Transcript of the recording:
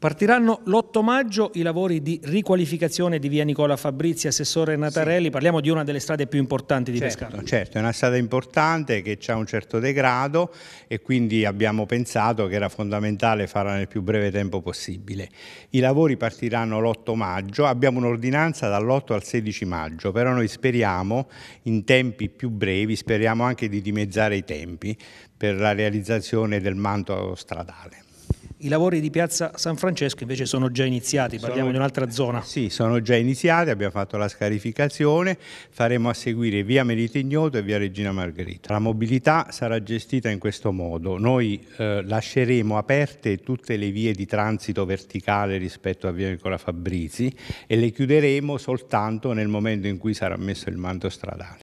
Partiranno l'8 maggio i lavori di riqualificazione di via Nicola Fabrizi, assessore Natarelli, sì. parliamo di una delle strade più importanti di certo, Pescara. Certo, è una strada importante che ha un certo degrado e quindi abbiamo pensato che era fondamentale farla nel più breve tempo possibile. I lavori partiranno l'8 maggio, abbiamo un'ordinanza dall'8 al 16 maggio, però noi speriamo in tempi più brevi, speriamo anche di dimezzare i tempi per la realizzazione del manto stradale. I lavori di piazza San Francesco invece sono già iniziati, parliamo sono, di un'altra zona. Sì, sono già iniziati, abbiamo fatto la scarificazione, faremo a seguire via Merito e via Regina Margherita. La mobilità sarà gestita in questo modo, noi eh, lasceremo aperte tutte le vie di transito verticale rispetto a via Nicola Fabrizi e le chiuderemo soltanto nel momento in cui sarà messo il manto stradale.